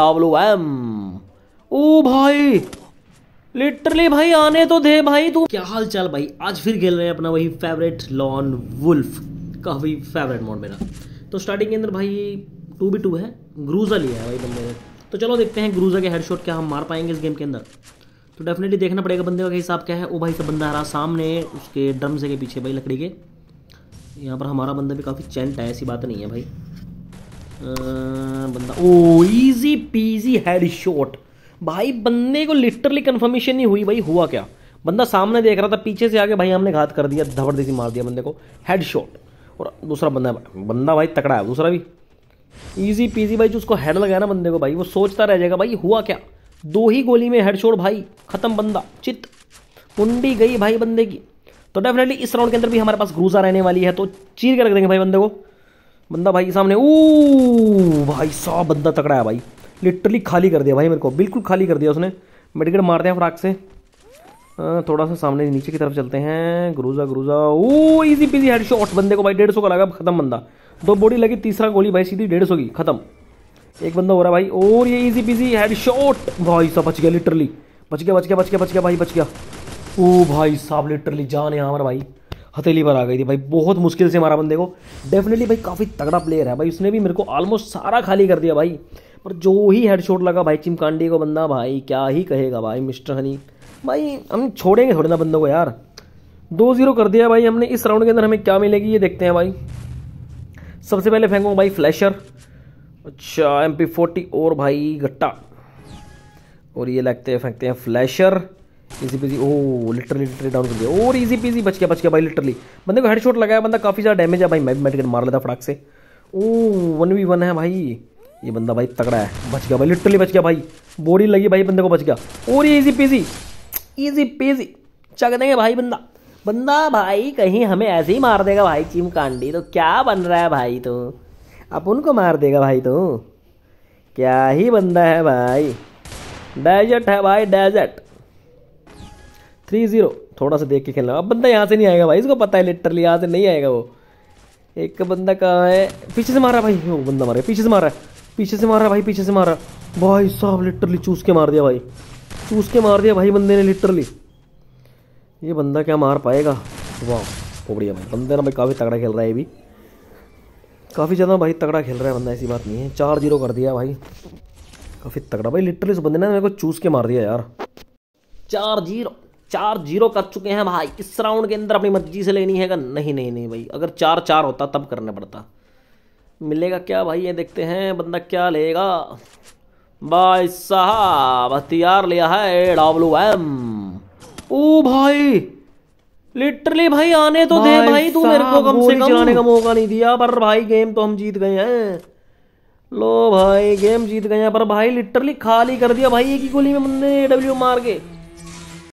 W M O भाई literally भाई आने तो दे भाई तू क्या हाल चाल भाई आज फिर खेल रहे हैं अपना वही फेवरेट लॉन वुल्फ का वही फेवरेट मोड मेरा तो स्टार्टिंग के अंदर भाई टू बी टू है ग्रूजा लिया है भाई बंदे ने तो चलो देखते हैं ग्रूजा के हेडशॉट क्या हम मार पाएंगे इस गेम के अंदर तो डेफिनेटली देखना पड़ेगा बंदे का हिसाब क्या है वो भाई सब बंदा हरा सामने उसके ड्रम से के पीछे भाई लकड़ी के यहाँ पर हमारा बंदा भी काफ़ी चेंट है ऐसी बात नहीं है भाई बंदा oh easy PG headshot भाई बंदे को लिटरली कंफर्मेशन नहीं हुई भाई हुआ क्या बंदा सामने देख रहा था पीछे से आके भाई हमने घात कर दिया धबरदस्ती मार दिया बंदे को हेड शॉट और दूसरा बंदा बंदा भाई तकड़ा है दूसरा भी ईजी पीजी भाई जो उसको हेड लगाया ना बंदे को भाई वो सोचता रह जाएगा भाई हुआ क्या दो ही गोली में हेड शॉट भाई खत्म बंदा चित कुंडी गई भाई बंदे की तो डेफिनेटली इस राउंड के अंदर भी हमारे पास ग्रूजा रहने वाली है तो चीर के रख देंगे भाई बंदे को बंदा भाई सामने ओ भाई साहब बंदा तकड़ा है भाई लिटरली खाली कर दिया भाई मेरे को बिल्कुल खाली कर दिया उसने मेडिकेट मारते हैं फ्राक से थोड़ा सा सामने नीचे की तरफ चलते हैं गुरुजा गुरुजा oh easy PG headshot बंदे को भाई डेढ़ सौ का लगा खत्म बंदा दो बॉडी लगी तीसरा गोली भाई सीधी डेढ़ सौ की खत्म एक बंदा हो रहा भाई और ये इजी पीजी हेड शॉट भाई साहब बच गया लिटरली बच गया बच गया बच गया बच गया भाई बच गया ओ भाई साहब लिटरली जान है हमारा भाई हथेली पर आ गई थी भाई बहुत मुश्किल से मारा बंदे को डेफिनेटली भाई काफ़ी तगड़ा प्लेयर है भाई उसने भी मेरे को ऑलमोस्ट सारा खाली कर दिया भाई पर जो ही हेडशॉट लगा भाई चिमकांडी को बंदा भाई क्या ही कहेगा भाई मिस्टर हनी भाई हम छोड़ेंगे थोड़े ना बंदों को यार दो जीरो कर दिया भाई हमने इस राउंड के अंदर हमें क्या मिलेगी ये देखते हैं भाई सबसे पहले फेंकूंगा भाई फ्लैशर अच्छा एम पी फोर्टी और भाई गट्टा और ये लगते हैं फेंकते हैं flasher easy PG oh literally literally down कर दिया और इजी पीजी बच गया बच गया भाई लिटरली बंदे को हेड शॉट लगाया बंदा काफ़ी ज़्यादा डैमेज है भाई मैं भी मेडिकल मार लेता फटाक से ओ वन वी वन है भाई ये बंदा भाई तगड़ा है बच गया भाई लिटरली बच गया भाई बॉडी लगी भाई बंदे को बच गया और इजी पीजी इजी पीजी चक देंगे भाई बंदा बंदा भाई कहीं हमें ऐसे ही मार देगा भाई चिम कांडी तो क्या बन रहा है भाई तो अब उनको मार देगा भाई तो क्या ही बंदा है भाई डेजर्ट है भाई डेजर्ट थ्री जीरो थोड़ा सा देख के खेलना अब बंदा यहाँ से नहीं आएगा भाई इसको पता है लिटरली यहाँ से नहीं आएगा वो एक बंदा कहाँ है पीछे से मारा भाई वो बंदा मारा पीछे से मारा पीछे से मारा भाई पीछे से मारा भाई साहब लिटरली चूस के मार दिया भाई चूस के मार दिया भाई बंदे ने लिटरली ये बंदा क्या मार पाएगा वाह बढ़िया भाई बंदे ना भाई काफ़ी तगड़ा खेल रहा है ये भी काफ़ी ज़्यादा भाई तगड़ा खेल रहा है बंदा ऐसी बात नहीं है चार जीरो कर दिया भाई काफ़ी तगड़ा भाई लिटरली उस बंदे ने मेरे को चूस के मार दिया यार चार जीरो चार जीरो कर चुके हैं भाई इस राउंड के अंदर अपनी मर्जी से लेनी है का नहीं नहीं नहीं भाई अगर चार चार होता तब करना पड़ता मिलेगा क्या भाई ये देखते हैं बंदा क्या लेगा भाई साहब हथियार लिया है ए डब्ल्यू एम ओ भाई लिटरली भाई आने तो भाई दे भाई तू मेरे को कम से कम चलाने का मौका नहीं दिया पर भाई गेम तो हम जीत गए हैं लो भाई गेम जीत गए हैं पर भाई लिटरली खाली कर दिया भाई एक ही गोली में बंदे ए डब्ल्यू मार के